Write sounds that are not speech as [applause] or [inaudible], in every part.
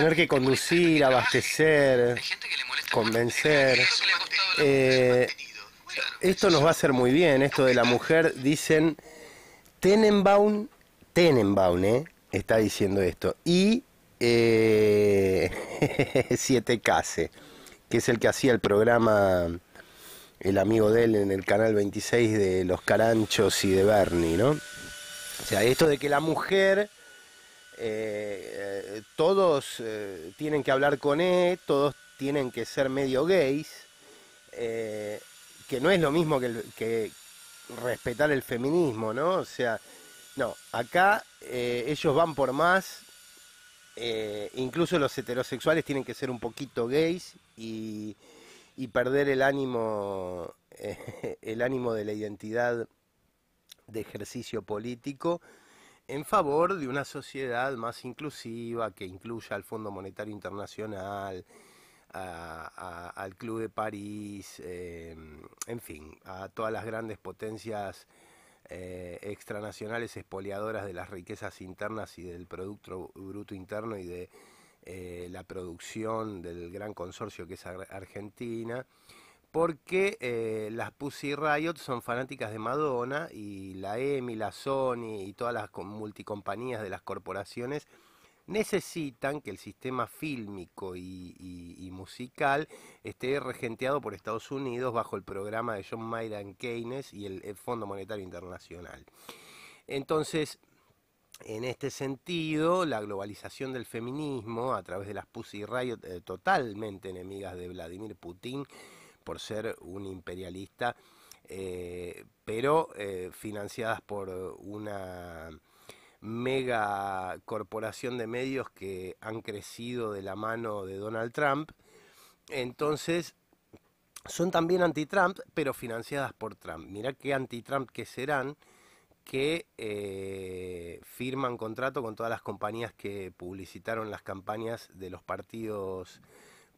tener que conducir, abastecer, convencer. Eh, esto nos va a hacer muy bien, esto de la mujer, dicen Tenenbaum, Tenenbaum, eh, está diciendo esto, y eh, [laughs] siete 7Case, que es el que hacía el programa, el amigo de él en el canal 26 de Los Caranchos y de Bernie, ¿no? O sea, esto de que la mujer eh, eh, todos eh, tienen que hablar con E, todos tienen que ser medio gays, que no es lo mismo que, respetar el feminismo, ¿no? O sea, no, acá ellos van por más, incluso los heterosexuales tienen que ser un poquito gays y, perder el ánimo, [laughs] el ánimo de la identidad de ejercicio político en favor de una sociedad más inclusiva que incluya al Fondo Monetario Internacional, al Club de París, em, en fin, a todas las grandes potencias eh, extranacionales expoliadoras de las riquezas internas y del Producto Bruto Interno y de eh, la producción del gran consorcio que es Argentina porque eh, las Pussy Riot son fanáticas de Madonna y la EMI, la Sony y todas las multicompañías de las corporaciones necesitan que el sistema fílmico y, musical esté regenteado por Estados Unidos bajo el programa de John Maynard Keynes y el, Fondo Monetario Internacional. Entonces, en este sentido, la globalización del feminismo a través de las Pussy Riot, eh, totalmente enemigas de Vladimir Putin, por ser un imperialista, eh, pero eh, financiadas por una mega corporación de medios que han crecido de la mano de Donald Trump. Entonces, son también anti-Trump, pero financiadas por Trump. Mirá qué anti-Trump que serán que eh, firman contrato con todas las compañías que publicitaron las campañas de los partidos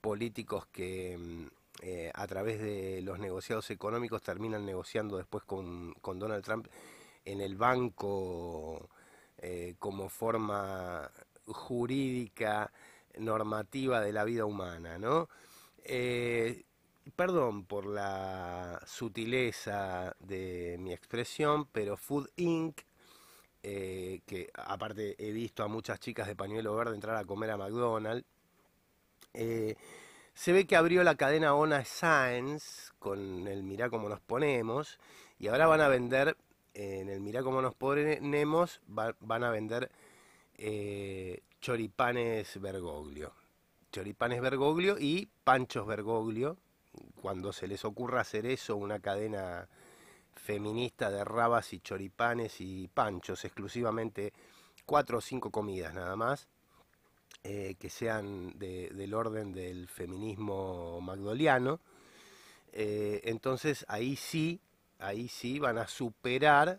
políticos que mm, eh, a través de los negociados económicos terminan negociando después con, Donald Trump en el banco eh, como forma jurídica, normativa de la vida humana, ¿no? Eh, perdón por la sutileza de mi expresión, pero Food Inc., que aparte he visto a muchas chicas de pañuelo verde entrar a comer a McDonald's, se ve que abrió la cadena Ona Science con el Mirá cómo nos ponemos y ahora van a vender, en el Mirá cómo nos ponemos, van a vender eh, choripanes Bergoglio. Choripanes Bergoglio y panchos Bergoglio. Cuando se les ocurra hacer eso, una cadena feminista de rabas y choripanes y panchos, exclusivamente cuatro o cinco comidas nada más. Eh, que sean del orden del feminismo magdoliano. Eh, entonces ahí sí, ahí sí van a superar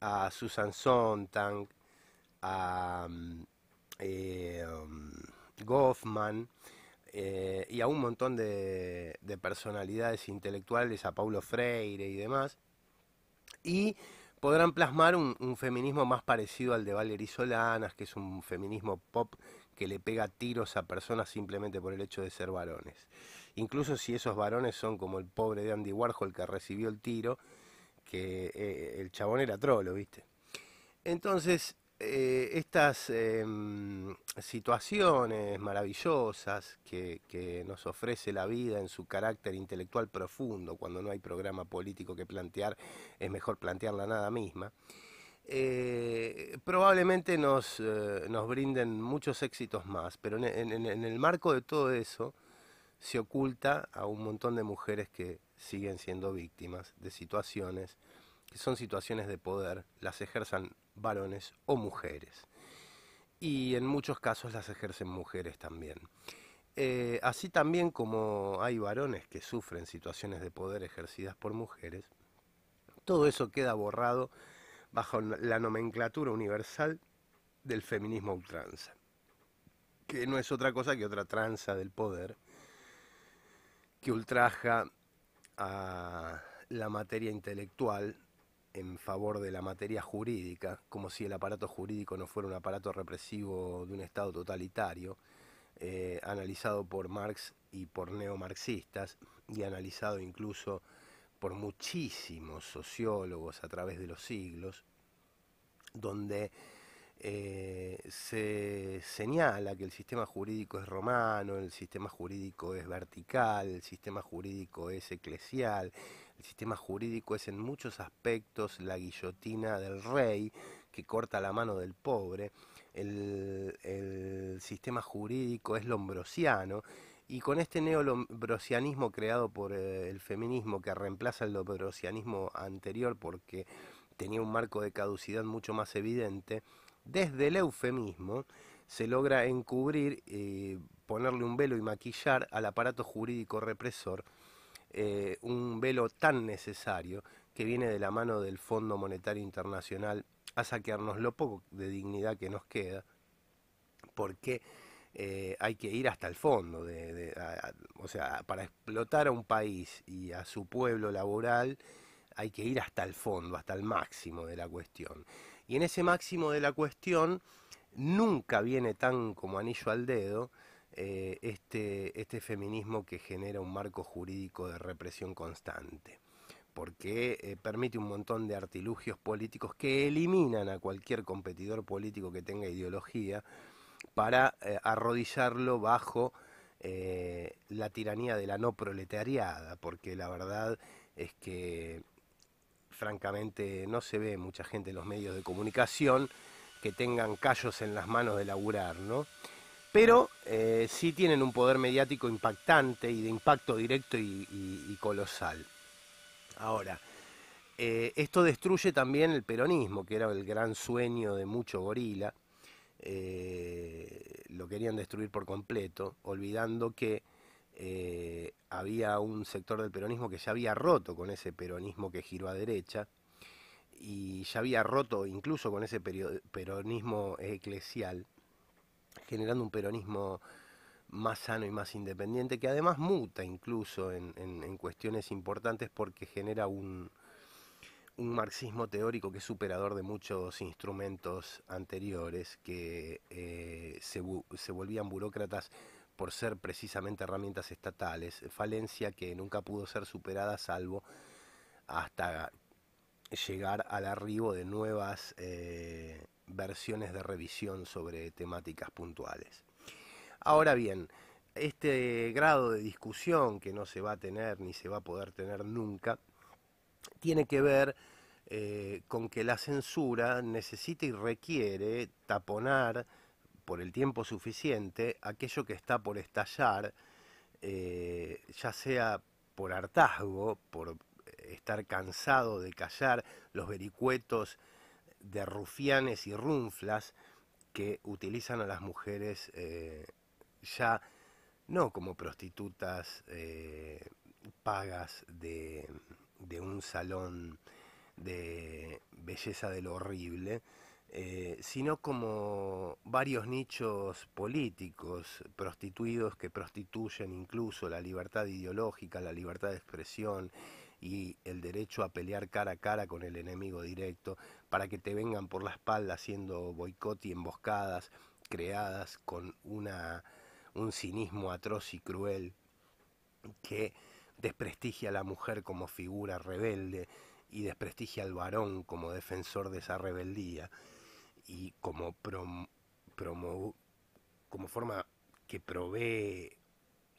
a Susan Sontag, a mm, eh, mm, Goffman y a un montón de, de personalidades intelectuales, a Paulo Freire y demás. Y podrán plasmar un, feminismo más parecido al de Valerie Solanas, que es un feminismo pop que le pega tiros a personas simplemente por el hecho de ser varones. Incluso si esos varones son como el pobre de Andy Warhol que recibió el tiro, que eh, el chabón era trolo, ¿viste? Entonces, eh, estas em, situaciones maravillosas que, nos ofrece la vida en su carácter intelectual profundo, cuando no hay programa político que plantear, es mejor plantearla nada misma, eh, probablemente nos, eh, nos, brinden muchos éxitos más, pero en el marco de todo eso se oculta a un montón de mujeres que siguen siendo víctimas de situaciones que son situaciones de poder, las ejercen varones o mujeres. Y en muchos casos las ejercen mujeres también. Eh, así también como hay varones que sufren situaciones de poder ejercidas por mujeres, todo eso queda borrado bajo la nomenclatura universal del feminismo ultranza, que no es otra cosa que otra tranza del poder que ultraja a la materia intelectual en favor de la materia jurídica, como si el aparato jurídico no fuera un aparato represivo de un Estado totalitario, eh, analizado por Marx y por neomarxistas, y analizado incluso por muchísimos sociólogos a través de los siglos, donde eh, se señala que el sistema jurídico es romano, el sistema jurídico es vertical, el sistema jurídico es eclesial, el sistema jurídico es en muchos aspectos la guillotina del rey que corta la mano del pobre. El, sistema jurídico es lombrosiano. Y con este neolombrosianismo creado por eh, el feminismo que reemplaza el lombrosianismo anterior porque tenía un marco de caducidad mucho más evidente, desde el eufemismo se logra encubrir, ponerle un velo y maquillar al aparato jurídico represor eh, un velo tan necesario que viene de la mano del Fondo Monetario Internacional a saquearnos lo poco de dignidad que nos queda, porque eh, hay que ir hasta el fondo, o sea, para explotar a un país y a su pueblo laboral hay que ir hasta el fondo, hasta el máximo de la cuestión. Y en ese máximo de la cuestión nunca viene tan como anillo al dedo eh, este, este, feminismo que genera un marco jurídico de represión constante porque eh, permite un montón de artilugios políticos que eliminan a cualquier competidor político que tenga ideología para eh, arrodillarlo bajo la tiranía de la no proletariada, porque la verdad es que francamente no se ve mucha gente en los medios de comunicación que tengan callos en las manos de laburar, ¿no? pero eh, sí tienen un poder mediático impactante y de impacto directo y, colosal. Ahora, eh, esto destruye también el peronismo, que era el gran sueño de mucho gorila. Eh, lo querían destruir por completo, olvidando que había un sector del peronismo que ya había roto con ese peronismo que giró a derecha y ya había roto incluso con ese peronismo eclesial generando un peronismo más sano y más independiente, que además muta incluso en, cuestiones importantes porque genera un, marxismo teórico que es superador de muchos instrumentos anteriores que eh, se, volvían burócratas por ser precisamente herramientas estatales, falencia que nunca pudo ser superada salvo hasta llegar al arribo de nuevas... Eh, versiones de revisión sobre temáticas puntuales. Ahora bien, este grado de discusión que no se va a tener ni se va a poder tener nunca, tiene que ver eh, con que la censura necesita y requiere taponar por el tiempo suficiente aquello que está por estallar, eh, ya sea por hartazgo, por estar cansado de callar los vericuetos de rufianes y runflas que utilizan a las mujeres eh, ya no como prostitutas eh, pagas de, un salón de belleza de lo horrible, eh, sino como varios nichos políticos prostituidos que prostituyen incluso la libertad ideológica, la libertad de expresión, y el derecho a pelear cara a cara con el enemigo directo, para que te vengan por la espalda haciendo boicot y emboscadas creadas con una, un cinismo atroz y cruel que desprestigia a la mujer como figura rebelde y desprestigia al varón como defensor de esa rebeldía y como, como forma que provee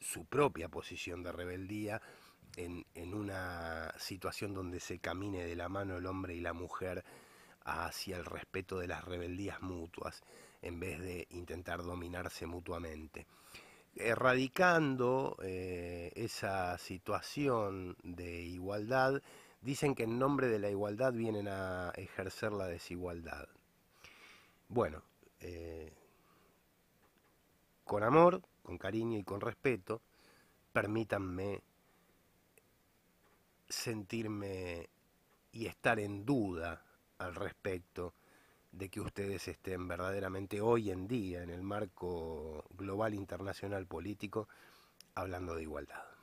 su propia posición de rebeldía en, una situación donde se camine de la mano el hombre y la mujer hacia el respeto de las rebeldías mutuas, en vez de intentar dominarse mutuamente. Erradicando eh, esa situación de igualdad, dicen que en nombre de la igualdad vienen a ejercer la desigualdad. Bueno, eh, con amor, con cariño y con respeto, permítanme sentirme y estar en duda al respecto de que ustedes estén verdaderamente hoy en día en el marco global internacional político hablando de igualdad.